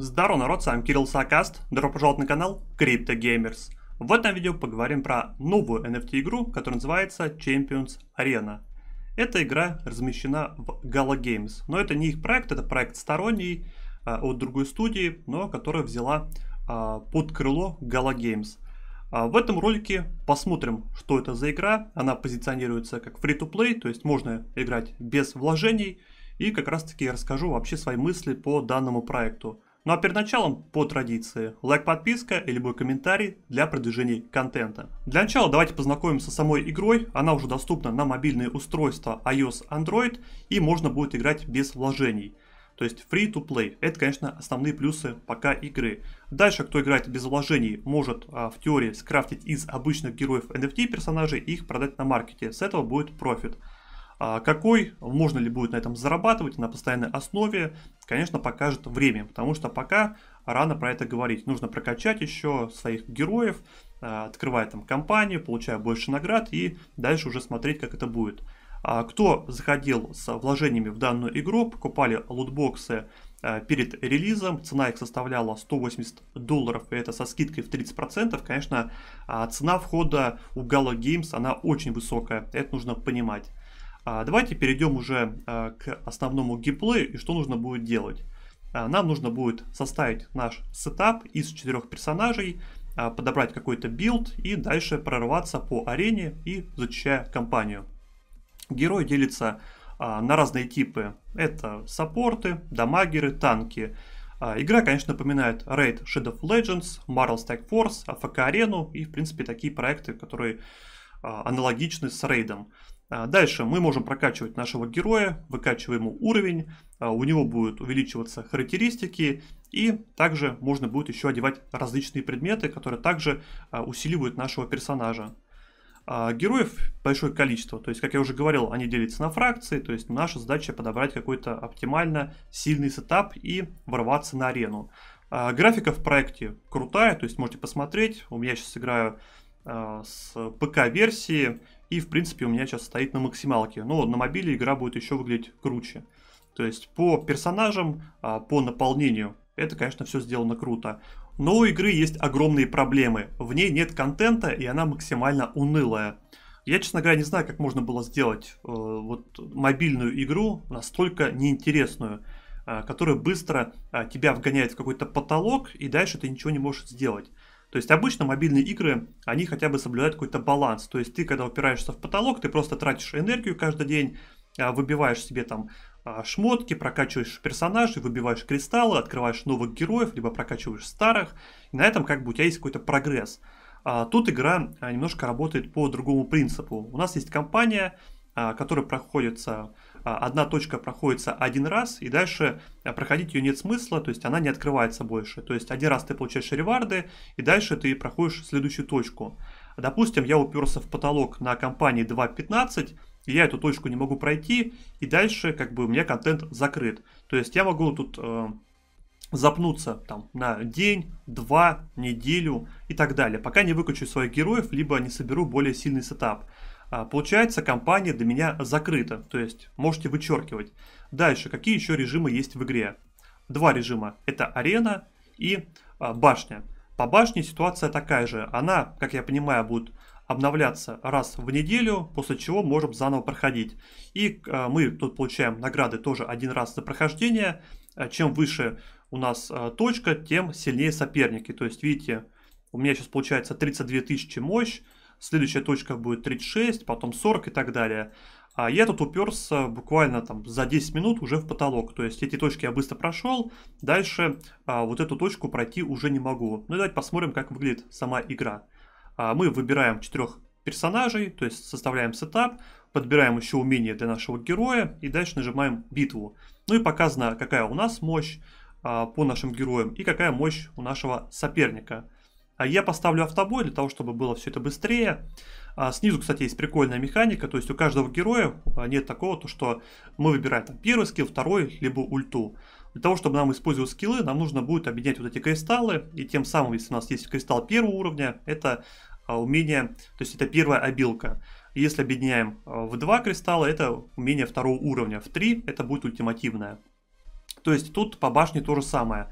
Здарова, народ, с вами Кирилл Сакаст. Добро пожаловать на канал Crypto Gamers. В этом видео поговорим про новую NFT игру, которая называется Champions Arena. Эта игра размещена в Gala Games, но это не их проект, это проект сторонний а, от другой студии, но которая взяла а, под крыло Gala Games. А, в этом ролике посмотрим, что это за игра. Она позиционируется как free-to-play, то есть можно играть без вложений. И как раз таки я расскажу вообще свои мысли по данному проекту. Ну а перед началом, по традиции, лайк, подписка и любой комментарий для продвижения контента. Для начала давайте познакомимся с самой игрой. Она уже доступна на мобильные устройства iOS, Android и можно будет играть без вложений. То есть free to play. Это, конечно, основные плюсы пока игры. Дальше, кто играет без вложений, может а, в теории скрафтить из обычных героев NFT персонажей и их продать на маркете. С этого будет профит. А какой, можно ли будет на этом зарабатывать на постоянной основе, конечно, покажет время, потому что пока рано про это говорить. Нужно прокачать еще своих героев, а, открывая там компанию, получая больше наград и дальше уже смотреть, как это будет. А кто заходил с вложениями в данную игру, покупали лутбоксы перед релизом, цена их составляла 180 долларов, и это со скидкой в 30%, конечно, цена входа у Gala Games, она очень высокая, это нужно понимать. А, давайте перейдем уже а, к основному геймплею и что нужно будет делать. А, нам нужно будет составить наш сетап из четырех персонажей, подобрать какой-то билд и дальше прорваться по арене и зачищая компанию. Герой делится на разные типы. Это саппорты, дамагеры, танки. Игра, конечно, напоминает Raid Shadow of Legends, Marvel Strike Force, AFK Арену и, в принципе, такие проекты, которые аналогичны с Рейдом. А, дальше мы можем прокачивать нашего героя, выкачиваем ему уровень, а, у него будут увеличиваться характеристики и также можно будет еще одевать различные предметы, которые также а, усиливают нашего персонажа. Героев большое количество, то есть, как я уже говорил, они делятся на фракции, то есть наша задача подобрать какой-то оптимально сильный сетап и ворваться на арену. Графика в проекте крутая, то есть можете посмотреть, у меня сейчас играю с ПК-версии, и, в принципе, у меня сейчас стоит на максималке. Но ну, на мобиле игра будет еще выглядеть круче. То есть по персонажам, а, по наполнению, это, конечно, все сделано круто. Но у игры есть огромные проблемы. В ней нет контента, и она максимально унылая. Я, честно говоря, не знаю, как можно было сделать э, вот мобильную игру настолько неинтересную, э, которая быстро э, тебя вгоняет в какой-то потолок, и дальше ты ничего не можешь сделать. То есть обычно мобильные игры, они хотя бы соблюдают какой-то баланс. То есть ты, когда упираешься в потолок, ты просто тратишь энергию каждый день, а, выбиваешь себе там а, шмотки, прокачиваешь персонажей, выбиваешь кристаллы, открываешь новых героев, либо прокачиваешь старых. И на этом как бы у тебя есть какой-то прогресс. А тут игра немножко работает по другому принципу. У нас есть компания, а, который проходится, а, одна точка проходится один раз, и дальше а, проходить ее нет смысла, то есть она не открывается больше. То есть один раз ты получаешь реварды, и дальше ты проходишь следующую точку. Допустим, я уперся в потолок на компании 2.15, и я эту точку не могу пройти, и дальше как бы у меня контент закрыт. То есть я могу тут э, запнуться там на день, два, неделю и так далее, пока не выкачу своих героев, либо не соберу более сильный сетап. А, получается, компания для меня закрыта, то есть можете вычеркивать. Дальше, какие еще режимы есть в игре? Два режима. Это арена и а, башня. По башне ситуация такая же. Она, как я понимаю, будет обновляться раз в неделю, после чего можем заново проходить. И а, мы тут получаем награды тоже один раз за прохождение. Чем выше у нас точка, тем сильнее соперники. То есть, видите, у меня сейчас получается 32 тысячи мощь следующая точка будет 36, потом 40 и так далее. А я тут уперся буквально там за 10 минут уже в потолок. То есть эти точки я быстро прошел. Дальше а, вот эту точку пройти уже не могу. Ну давайте посмотрим, как выглядит сама игра. А, мы выбираем четырех персонажей, то есть составляем сетап, подбираем еще умение для нашего героя и дальше нажимаем битву. Ну и показано, какая у нас мощь а, по нашим героям и какая мощь у нашего соперника. А я поставлю автобой для того, чтобы было все это быстрее. А снизу, кстати, есть прикольная механика, то есть у каждого героя а, нет такого, то что мы выбираем там, первый скилл, второй, либо ульту. Для того, чтобы нам использовать скиллы, нам нужно будет объединять вот эти кристаллы, и тем самым, если у нас есть кристалл первого уровня, это умение, то есть это первая обилка. Если объединяем в два кристалла, это умение второго уровня, в три это будет ультимативное. То есть тут по башне то же самое.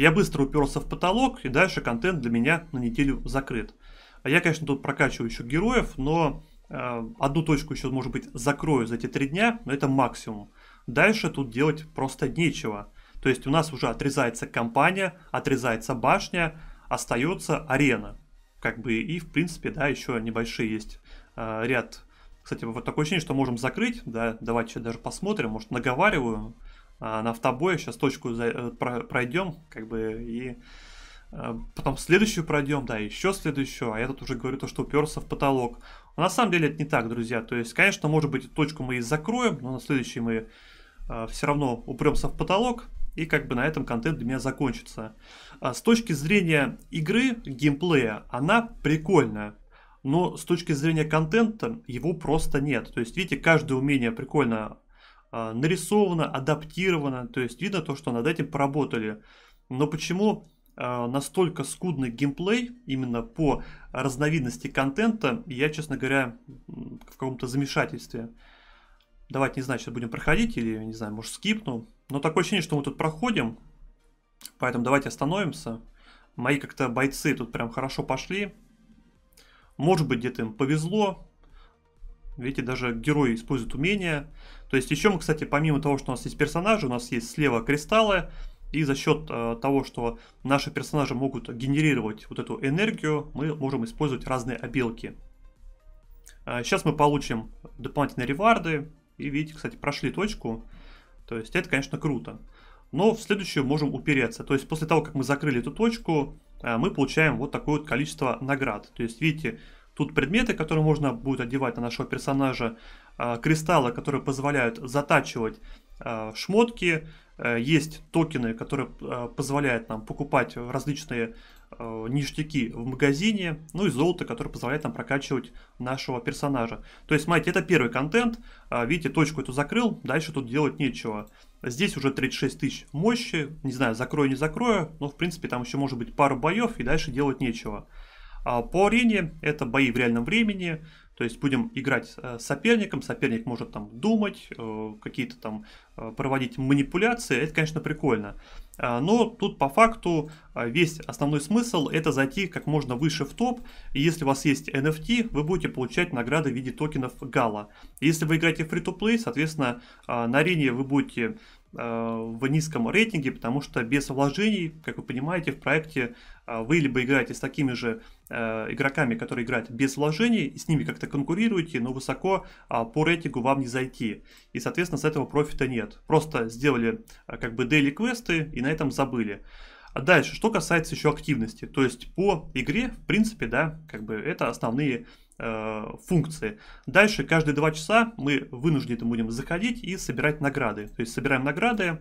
Я быстро уперся в потолок, и дальше контент для меня на неделю закрыт. А Я, конечно, тут прокачиваю еще героев, но э, одну точку еще, может быть, закрою за эти три дня, но это максимум. Дальше тут делать просто нечего. То есть у нас уже отрезается компания, отрезается башня, остается арена. Как бы и, в принципе, да, еще небольшие есть э, ряд. Кстати, вот такое ощущение, что можем закрыть, да, давайте даже посмотрим, может, наговариваю. А, на автобое. Сейчас точку за, э, пройдем, как бы, и э, потом следующую пройдем, да, еще следующую, а я тут уже говорю то, что уперся в потолок. Но на самом деле это не так, друзья. То есть, конечно, может быть, точку мы и закроем, но на следующей мы э, все равно упремся в потолок. И как бы на этом контент для меня закончится. А с точки зрения игры, геймплея, она прикольная. Но с точки зрения контента его просто нет. То есть, видите, каждое умение прикольно а, нарисовано, адаптировано, то есть видно то, что над этим поработали. Но почему а, настолько скудный геймплей именно по разновидности контента, я, честно говоря, в каком-то замешательстве. Давайте, не знаю, сейчас будем проходить или, не знаю, может скипну. Но такое ощущение, что мы тут проходим, поэтому давайте остановимся. Мои как-то бойцы тут прям хорошо пошли. Может быть, где-то им повезло, Видите, даже герой использует умения. То есть еще мы, кстати, помимо того, что у нас есть персонажи, у нас есть слева кристаллы. И за счет э, того, что наши персонажи могут генерировать вот эту энергию, мы можем использовать разные обилки. Э, сейчас мы получим дополнительные реварды. И видите, кстати, прошли точку. То есть это, конечно, круто. Но в следующую можем упереться. То есть после того, как мы закрыли эту точку, э, мы получаем вот такое вот количество наград. То есть, видите, Тут предметы, которые можно будет одевать на нашего персонажа, а, кристаллы, которые позволяют затачивать а, шмотки, э, есть токены, которые э, позволяют нам покупать различные э, ништяки в магазине, ну и золото, которое позволяет нам прокачивать нашего персонажа. То есть, смотрите, это первый контент, а, видите, точку эту закрыл, дальше тут делать нечего. Здесь уже 36 тысяч мощи, не знаю, закрою, не закрою, но в принципе там еще может быть пару боев и дальше делать нечего. А по арене это бои в реальном времени, то есть будем играть с э, соперником, соперник может там думать, э, какие-то там э, проводить манипуляции, это, конечно, прикольно. А, но тут по факту а, весь основной смысл это зайти как можно выше в топ. И если у вас есть NFT, вы будете получать награды в виде токенов Гала. Если вы играете в Free-to-Play, соответственно, на арене вы будете Э, в низком рейтинге, потому что без вложений, как вы понимаете, в проекте э, вы либо играете с такими же э, игроками, которые играют без вложений, и с ними как-то конкурируете, но высоко а, по рейтингу вам не зайти. И, соответственно, с этого профита нет. Просто сделали как бы дейли квесты и на этом забыли. А дальше, что касается еще активности, то есть по игре, в принципе, да, как бы это основные Э, функции. Дальше каждые два часа мы вынуждены будем заходить и собирать награды. То есть собираем награды,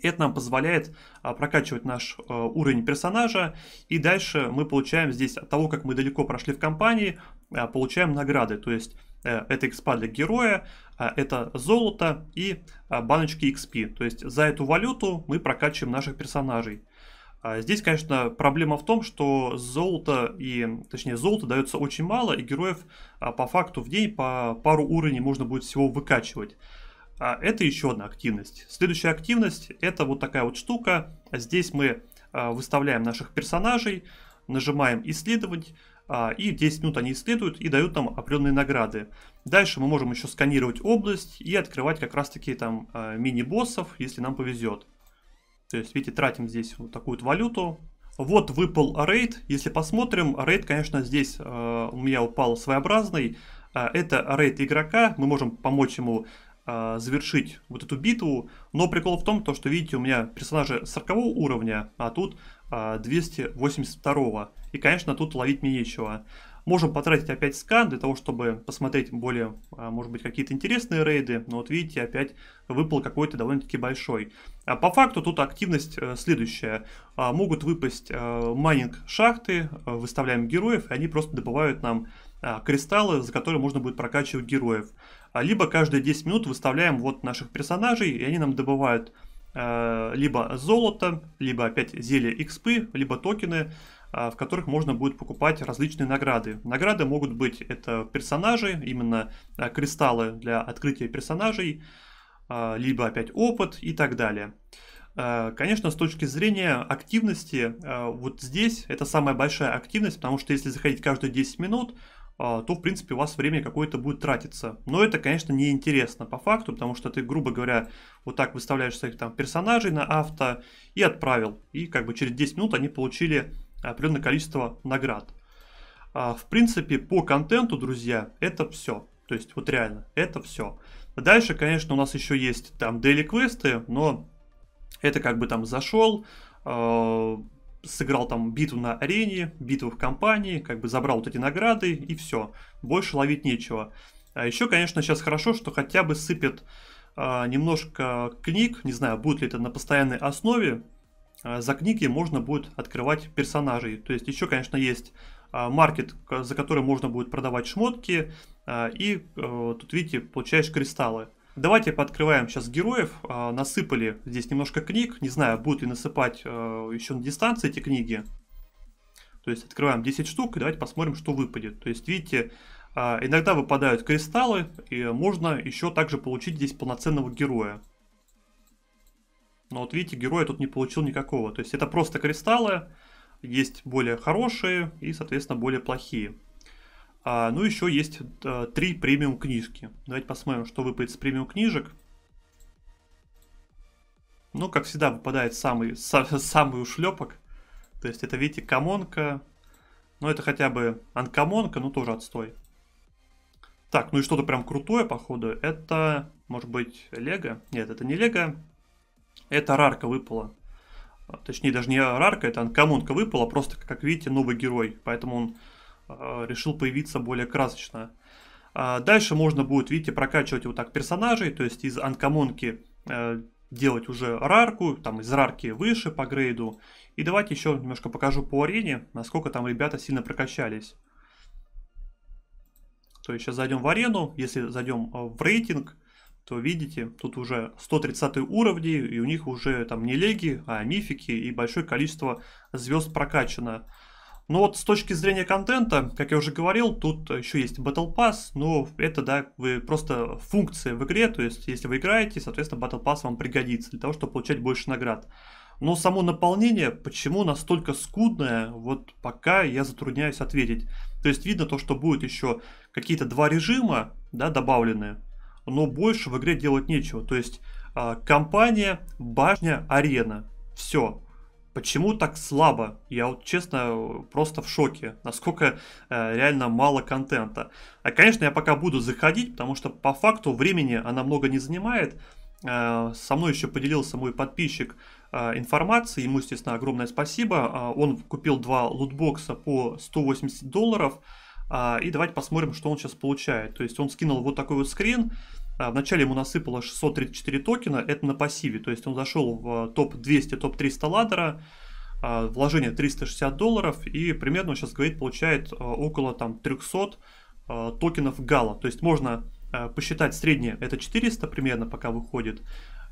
это нам позволяет а, прокачивать наш э, уровень персонажа, и дальше мы получаем здесь от того, как мы далеко прошли в компании, э, получаем награды, то есть это экспа для героя, а, это золото и а, баночки XP, то есть за эту валюту мы прокачиваем наших персонажей. А здесь, конечно, проблема в том, что золото и, точнее, золота дается очень мало, и героев а, по факту в день по пару уровней можно будет всего выкачивать. А, это еще одна активность. Следующая активность это вот такая вот штука. Здесь мы выставляем наших персонажей, нажимаем «Исследовать», и 10 минут они исследуют и дают нам определенные награды. Дальше мы можем еще сканировать область и открывать как раз-таки там мини-боссов, если нам повезет. То есть, видите, тратим здесь вот такую вот валюту. Вот выпал рейд. Если посмотрим, рейд, конечно, здесь э, у меня упал своеобразный. Э, это рейд игрока. Мы можем помочь ему э, завершить вот эту битву. Но прикол в том, то, что, видите, у меня персонажи 40 уровня, а тут э, 282. И, конечно, тут ловить мне нечего. Можем потратить опять скан для того, чтобы посмотреть более, а, может быть, какие-то интересные рейды. Но вот видите, опять выпал какой-то довольно-таки большой. А по факту тут активность э, следующая. А, могут выпасть э, майнинг шахты, э, выставляем героев, и они просто добывают нам а, кристаллы, за которые можно будет прокачивать героев. Либо каждые 10 минут выставляем вот наших персонажей, и они нам добывают либо золото, либо опять зелье экспы, либо токены. А, в которых можно будет покупать различные награды. Награды могут быть это персонажи, именно а, кристаллы для открытия персонажей, а, либо опять опыт и так далее. Конечно, с точки зрения активности, вот здесь это самая большая активность, потому что если заходить каждые 10 минут, то, в принципе, у вас время какое-то будет тратиться. Но это, конечно, неинтересно по факту, потому что ты, грубо говоря, вот так выставляешь своих там персонажей на авто и отправил. И как бы через 10 минут они получили определенное количество наград. А, в принципе, по контенту, друзья, это все. То есть, вот реально, это все. Дальше, конечно, у нас еще есть там daily квесты, но это как бы там зашел, а, сыграл там битву на арене, битву в компании, как бы забрал вот эти награды и все. Больше ловить нечего. А еще, конечно, сейчас хорошо, что хотя бы сыпет э, а, немножко книг, не знаю, будет ли это на постоянной основе, а, за книги можно будет открывать персонажей. То есть еще, конечно, есть а, маркет, за который можно будет продавать шмотки. А, и э, тут, видите, получаешь кристаллы. Давайте пооткрываем сейчас героев. Насыпали здесь немножко книг. Не знаю, будут ли насыпать э, еще на дистанции эти книги. То есть открываем 10 штук и давайте посмотрим, что выпадет. То есть, видите, иногда выпадают кристаллы, и можно еще также получить здесь полноценного героя. Но вот видите, героя тут не получил никакого. То есть это просто кристаллы, есть более хорошие и, соответственно, более плохие. А, ну, еще есть а, три премиум книжки. Давайте посмотрим, что выпадет с премиум книжек. Ну, как всегда, выпадает самый, са, самый ушлепок. То есть это, видите, комонка. Ну, это хотя бы анкомонка, но тоже отстой. Так, ну и что-то прям крутое, походу. Это, может быть, лего? Нет, это не лего. Это рарка выпала. А, точнее, даже не рарка, это анкамонка выпала, просто, как видите, новый герой. Поэтому он э, решил появиться более красочно. А дальше можно будет, видите, прокачивать вот так персонажей. То есть из анкамонки э, делать уже рарку, там из рарки выше по грейду. И давайте еще немножко покажу по арене, насколько там ребята сильно прокачались. То есть сейчас зайдем в арену, если зайдем э, в рейтинг, то видите, тут уже 130 уровни, и у них уже там не леги, а мифики, и большое количество звезд прокачано. Но вот с точки зрения контента, как я уже говорил, тут еще есть Battle Pass, но это, да, вы просто функции в игре, то есть если вы играете, соответственно, Battle Pass вам пригодится для того, чтобы получать больше наград. Но само наполнение, почему настолько скудное, вот пока я затрудняюсь ответить. То есть видно то, что будет еще какие-то два режима, да, добавленные но больше в игре делать нечего. То есть а, компания, башня, арена. Все. Почему так слабо? Я вот честно просто в шоке, насколько э, реально мало контента. А конечно я пока буду заходить, потому что по факту времени она много не занимает. Э, со мной еще поделился мой подписчик э, информацией, ему естественно огромное спасибо. Э, он купил два лутбокса по 180 долларов. А, и давайте посмотрим, что он сейчас получает. То есть он скинул вот такой вот скрин. А, вначале ему насыпало 634 токена, это на пассиве. То есть он зашел в топ-200, э, топ-300 ладера, а, вложение 360 долларов и примерно он сейчас говорит получает э, около там 300 э, токенов гала. То есть можно посчитать среднее, это 400 примерно пока выходит.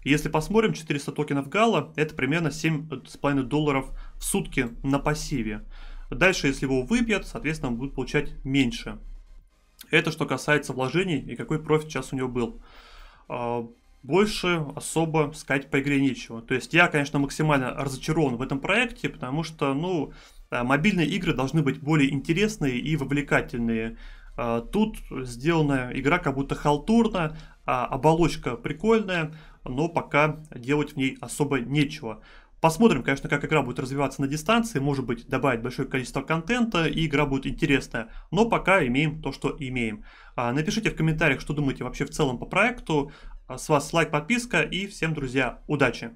Если посмотрим, 400 токенов гала это примерно 7,5 долларов в сутки на пассиве. Дальше, если его выпьют, соответственно, будут получать меньше. Это что касается вложений и какой профит сейчас у него был. А, больше особо сказать по игре нечего. То есть я, конечно, максимально разочарован в этом проекте, потому что, ну, а, мобильные игры должны быть более интересные и вовлекательные. А, тут сделана игра как будто халтурно, оболочка прикольная, но пока делать в ней особо нечего. Посмотрим, конечно, как игра будет развиваться на дистанции, может быть, добавить большое количество контента, и игра будет интересная, но пока имеем то, что имеем. А, напишите в комментариях, что думаете вообще в целом по проекту. А, с вас лайк, подписка и всем, друзья, удачи!